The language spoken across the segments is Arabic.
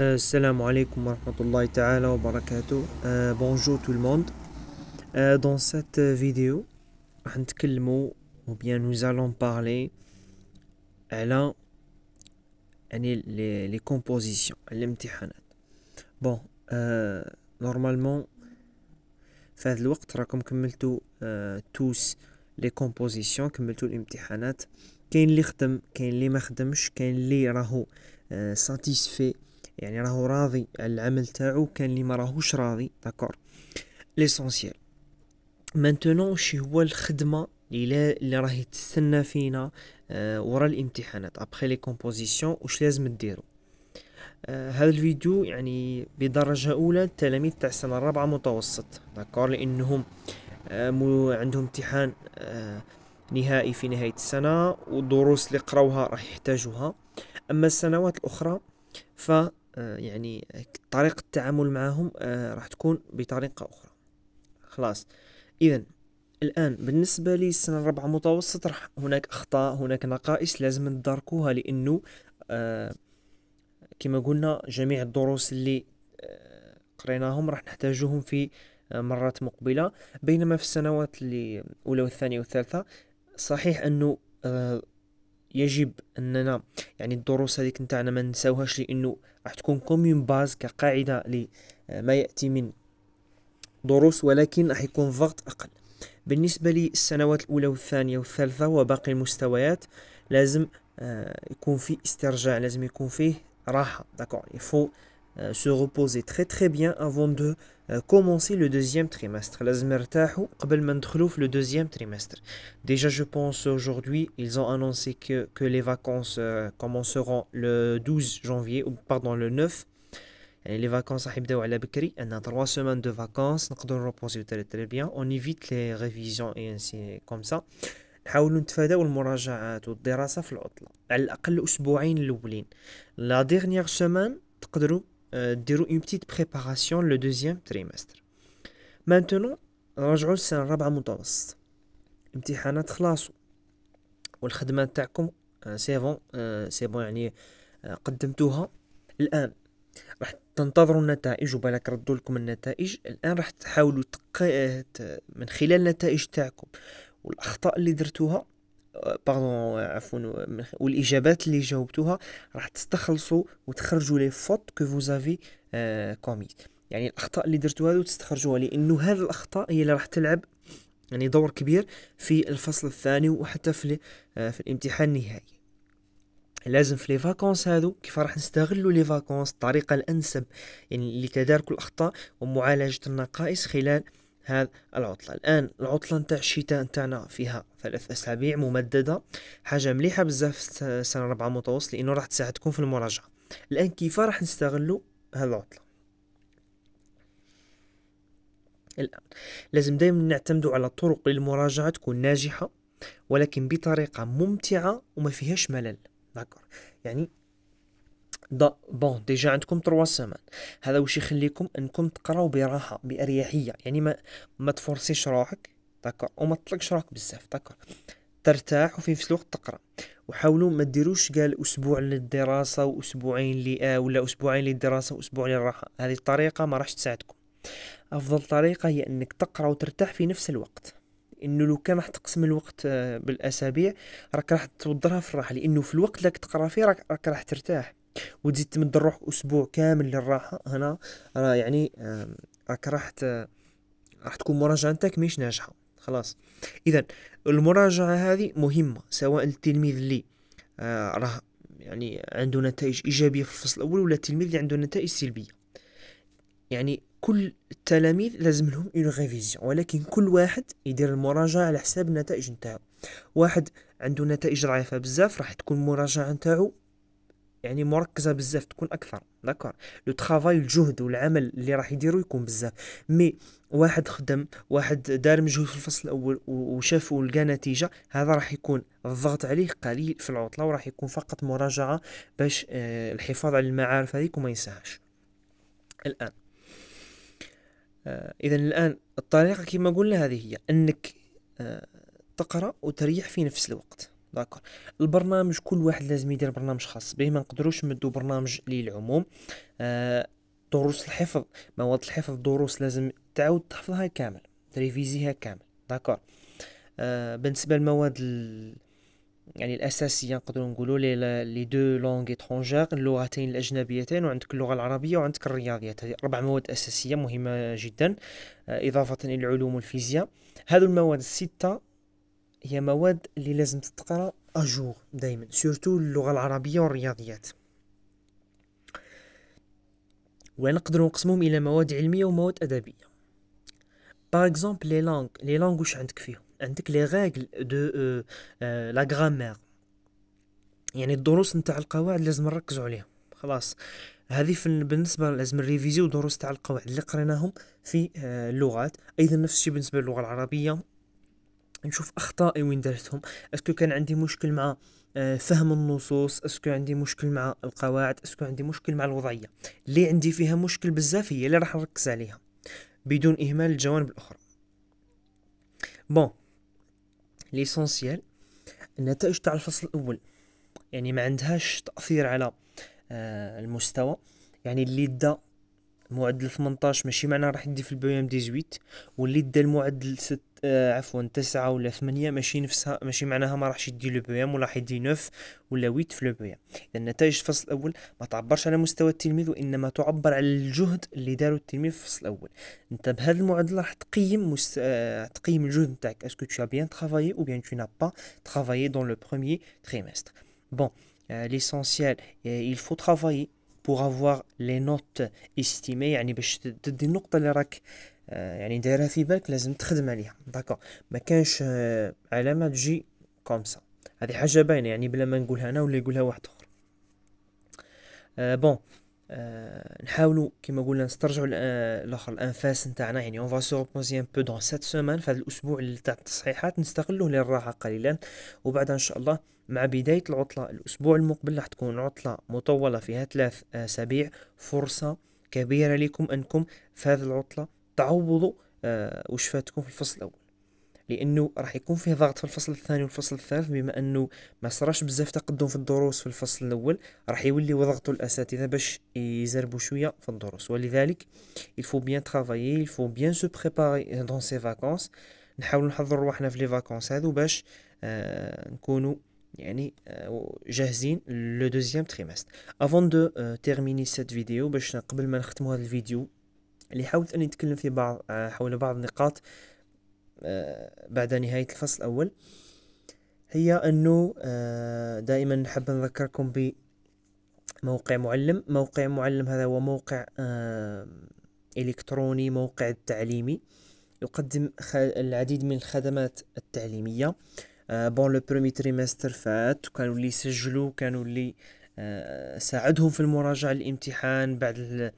السلام عليكم ورحمة الله تعالى وبركاته بونجو تو الموند دون سات فيديو راح نتكلمو و بيان نو زالون بارلي على يعني لي لي كومبوزيسيون الامتحانات بون نورمالمون في هذا الوقت راكم كملتو توس لي كومبوزيسيون كملتو الامتحانات كاين اللي خدم كاين اللي ما خدمش كاين اللي راهو ساتيسفي يعني راهو راضي على العمل تاعو كان اللي ما راهوش راضي داكور ليسونسيال مانتونون شي هو الخدمه اللي اللي راهي تستنى فينا آه ورا الامتحانات ابخي لي كومبوزيسيون واش لازم ديرو آه هذا الفيديو يعني بدرجه اولى التلاميذ تاع السنه الرابعه متوسط داكور لانهم آه عندهم امتحان آه نهائي في نهايه السنه والدروس اللي قراوها راح يحتاجوها اما السنوات الاخرى ف آه، يعني طريقة التعامل معهم آه، راح تكون بطريقة أخرى خلاص إذا الآن بالنسبة لي السنة الرابعة متوسط راح هناك أخطاء هناك نقائص لازم ندركوها لأنه آه، كما قلنا جميع الدروس اللي قريناهم راح نحتاجهم في مرات مقبلة بينما في السنوات اللي الأولى والثانية والثالثة صحيح أنه يجب اننا يعني الدروس هذيك نتاعنا ما نساوهاش لانه راح تكون كوميون باز كقاعده لما ياتي من دروس ولكن راح يكون ضغط اقل بالنسبه للسنوات الاولى والثانيه والثالثه وباقي المستويات لازم آه، يكون في استرجاع لازم يكون فيه راحه داكور يفو سو ريبوزي تري تري بيان افون دو Euh, commencer le deuxième trimestre. le deuxième trimestre. Déjà, je pense aujourd'hui, ils ont annoncé que, que les vacances euh, commenceront le 12 janvier, ou pardon, le 9. Les vacances à on a trois semaines de vacances, on reposer très très bien, on évite les révisions et ainsi comme ça. نحاولوا نتفاداو المراجعات والدراسة في العطلة على الأقل الأولين لا تقدروا ديروا اون بتيت بريباراسيون لو دوزيام تريمستر مانتونو رجعوا للسنه الرابعه متوسط امتحانات خلاصو والخدمه تاعكم سي بون سي بون يعني قدمتوها الان راح تنتظروا النتائج وبالك ردوا لكم النتائج الان راح تحاولوا تق... من خلال النتائج تاعكم والاخطاء اللي درتوها باردون عفوا والاجابات اللي جاوبتوها راح تستخلصوا وتخرجوا لي فوت كو فو زافي كوميت يعني الاخطاء اللي درتوها هذو تستخرجوها لانه هذه الاخطاء هي اللي راح تلعب يعني دور كبير في الفصل الثاني وحتى في آه، في الامتحان النهائي لازم في لي فاكونس هادو كيف راح نستغلوا لي فاكونس الطريقه الانسب يعني لتدارك الاخطاء ومعالجه النقائص خلال هذا العطلة الآن العطلة نتاع الشتاء نتاعنا فيها ثلاث أسابيع ممددة حاجة مليحة بزاف سنة ربعة متوسط لأنه راح تساعدكم في المراجعة الآن كيف راح نستغلوا هذه العطلة الآن لازم دائما نعتمدوا على طرق للمراجعة تكون ناجحة ولكن بطريقة ممتعة وما فيهاش ملل داكور يعني دا بون ديجا عندكم 3 سيمان هذا واش يخليكم انكم تقراو براحه باريحيه يعني ما ما تفورسيش روحك داكور وما تطلقش روحك بزاف داكور ترتاح وفي نفس الوقت تقرا وحاولوا ما ديروش قال اسبوع للدراسه واسبوعين لي آه ولا اسبوعين للدراسه واسبوع للراحه هذه الطريقه ما راحش تساعدكم افضل طريقه هي انك تقرا وترتاح في نفس الوقت انه لو كان راح تقسم الوقت آه، بالاسابيع راك راح توضرها في الراحه لانه في الوقت اللي تقرا فيه راك راح ترتاح وتزيد تمد روحك اسبوع كامل للراحه هنا راه يعني راك راح راح تكون مراجعتك مش ناجحه خلاص اذا المراجعه هذه مهمه سواء التلميذ اللي آه، راه يعني عنده نتائج ايجابيه في الفصل الاول ولا التلميذ اللي عنده نتائج سلبيه يعني كل التلاميذ لازم لهم اون ريفيزيون ولكن كل واحد يدير المراجعه على حساب النتائج نتاعو واحد عنده نتائج ضعيفه بزاف راح تكون المراجعه نتاعو يعني مركزه بزاف تكون اكثر داكور لو ترافاي الجهد والعمل اللي راح يديرو يكون بزاف مي واحد خدم واحد دار مجهود في الفصل الاول وشاف ولقى نتيجه هذا راح يكون الضغط عليه قليل في العطله وراح يكون فقط مراجعه باش آه الحفاظ على المعارف هذيك وما ينساهاش الان آه اذا الان الطريقه كما قلنا هذه هي انك آه تقرا وتريح في نفس الوقت داكور البرنامج كل واحد لازم يدير برنامج خاص به ما نقدروش نمدو برنامج للعموم آه دروس الحفظ مواد الحفظ دروس لازم تعاود تحفظها كامل تريفيزيها كامل داكور آه بالنسبه للمواد يعني الاساسيه نقدروا نقولوا لي لي دو لونغ اترونجير اللغتين الاجنبيتين وعندك اللغه العربيه وعندك الرياضيات هذه اربع مواد اساسيه مهمه جدا آه، اضافه الى العلوم الفيزياء هذو المواد السته هي مواد اللي لازم تتقرا اجور دائما سورتو اللغه العربيه والرياضيات ونقدروا نقسمهم الى مواد علميه ومواد ادبيه باغ اكزومبل لي لانغ لي لانغ واش عندك فيهم عندك لي ريغل دو لا غرامير يعني الدروس نتاع القواعد لازم نركزوا عليها خلاص هذه بالنسبه لازم الريفيزيو دروس تاع القواعد اللي قريناهم في آه، اللغات ايضا نفس الشيء بالنسبه للغه العربيه نشوف اخطائي وين درتهم اسكو كان عندي مشكل مع آه، فهم النصوص اسكو عندي مشكل مع القواعد اسكو عندي مشكل مع الوضعيه اللي عندي فيها مشكل بزاف هي اللي راح نركز عليها بدون اهمال الجوانب الاخرى بون ليسونسيال النتائج تاع الفصل الاول يعني ما عندهاش تاثير على آه، المستوى يعني اللي دا معدل 18 ماشي معناه راح يدي في البيوم 18 واللي دا المعدل 6 آه عفوا تسعة ولا ثمانية ماشي نفسها ماشي معناها ما راحش يدي لو بيام ولا راح يدي نوف ولا ويت في لو بيام اذا نتائج الفصل الاول ما تعبرش على مستوى التلميذ وانما تعبر على الجهد اللي دارو التلميذ في الفصل الاول انت بهذه المعادله راح تقيم مست... آه تقيم الجهد نتاعك اسكو تو بيان ترافايي او بيان تو نا با ترافايي دون لو بروميي تريمستر بون ليسونسيال il faut travailler pour avoir les notes estimées يعني باش تدي النقطه اللي راك آه، يعني دايرها في بالك لازم تخدم عليها داكو ما كانش آه، علامه تجي كومسا هذه حاجه باينه يعني بلا ما نقولها انا ولا يقولها واحد اخر بون آه، نحاولوا كما قلنا نسترجعوا الاخر الانفاس نتاعنا يعني اون فا سو ريبوزي ان بو دون سات سومان في هذا الاسبوع تاع التصحيحات نستغلوه للراحه قليلا وبعدها ان شاء الله مع بدايه العطله الاسبوع المقبل راح تكون عطله مطوله فيها ثلاث اسابيع فرصه كبيره لكم انكم في هذه العطله تعوضوا آه، فاتكم في الفصل الاول لانه راح يكون فيه ضغط في الفصل الثاني والفصل الثالث بما انه ما صراش بزاف تقدم في الدروس في الفصل الاول راح يوليو يضغطوا الاساتذه باش يزربوا شويه في الدروس ولذلك يلفو بيان ترافايي يلفو بيان سو بريباري دون سي فاكونس نحاول نحضر روحنا في لي فاكونس هادو باش آه، نكونوا يعني آه، جاهزين لو دوزيام تريمست افون دو تيرميني سيت فيديو باش قبل ما نختمو هاد الفيديو اللي حاولت اني نتكلم في بعض آه، حول بعض النقاط آه، بعد نهاية الفصل الأول هي أنه آه، دائما نحب نذكركم بموقع معلم موقع معلم هذا هو موقع إلكتروني موقع تعليمي يقدم العديد من الخدمات التعليمية بون لو برومي تريمستر فات كانوا اللي سجلوا كانوا اللي ساعدهم في المراجعة الامتحان بعد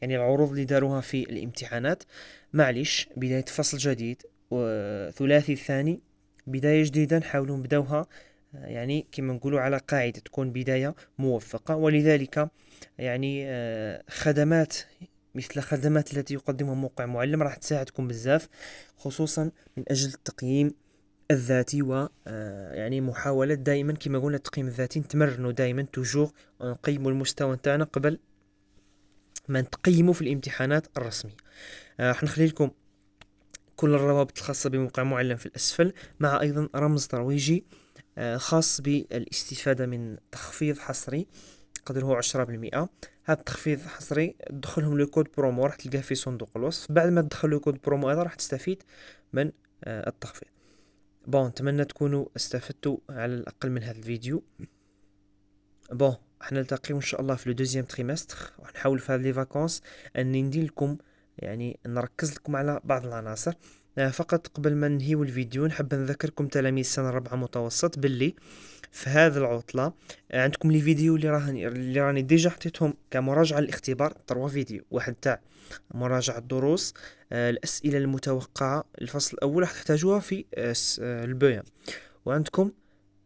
يعني العروض اللي داروها في الامتحانات معلش بداية فصل جديد وثلاثي الثاني بداية جديدة نحاولوا نبداوها آه، يعني كما نقولوا على قاعدة تكون بداية موفقة ولذلك يعني آه، خدمات مثل الخدمات التي يقدمها موقع معلم راح تساعدكم بزاف خصوصا من أجل التقييم الذاتي و آه، يعني محاولة دائما كما قلنا التقييم الذاتي نتمرنوا دائما توجور نقيموا المستوى نتاعنا قبل ما نتقيمو في الامتحانات الرسميه آه، راح نخلي لكم كل الروابط الخاصة بموقع معلم في الأسفل مع أيضا رمز ترويجي آه، خاص بالاستفادة من تخفيض حصري قدر هو عشرة بالمئة هذا التخفيض حصري دخلهم لو كود برومو راح تلقاه في صندوق الوصف بعد ما تدخل لو كود برومو هذا راح تستفيد من آه، التخفيض بون نتمنى تكونوا استفدتوا على الأقل من هذا الفيديو بون نلتقيو ان شاء الله في لو دوزيام تريمستر ونحاول في هاد لي فاكونس اني ندير لكم يعني نركز لكم على بعض العناصر آه، فقط قبل ما ننهيو الفيديو نحب نذكركم تلاميذ السنه الرابعه متوسط باللي في هذه العطله آه، عندكم لي فيديو اللي راهني اللي راني ديجا حطيتهم كمراجعه للاختبار تروا فيديو واحد تاع مراجعه الدروس آه، الاسئله المتوقعه الفصل الاول راح تحتاجوها في البويا وعندكم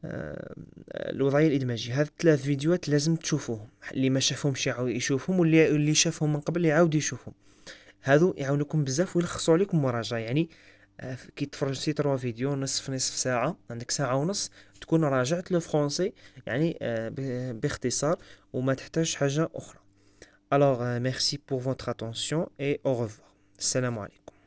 آه، الوضعيه الادماجيه هاد ثلاث فيديوهات لازم تشوفوهم اللي ما شافهمش يعاود يشوفهم واللي اللي شافهم من قبل يعاود يشوفهم هادو يعاونكم بزاف ويلخصوا عليكم مراجعه يعني آه، كي تفرج سي تروا فيديو نصف نصف ساعه عندك ساعه ونص تكون راجعت لو فرونسي يعني آه، باختصار وما تحتاج حاجه اخرى alors euh، merci pour votre attention et au revoir السلام عليكم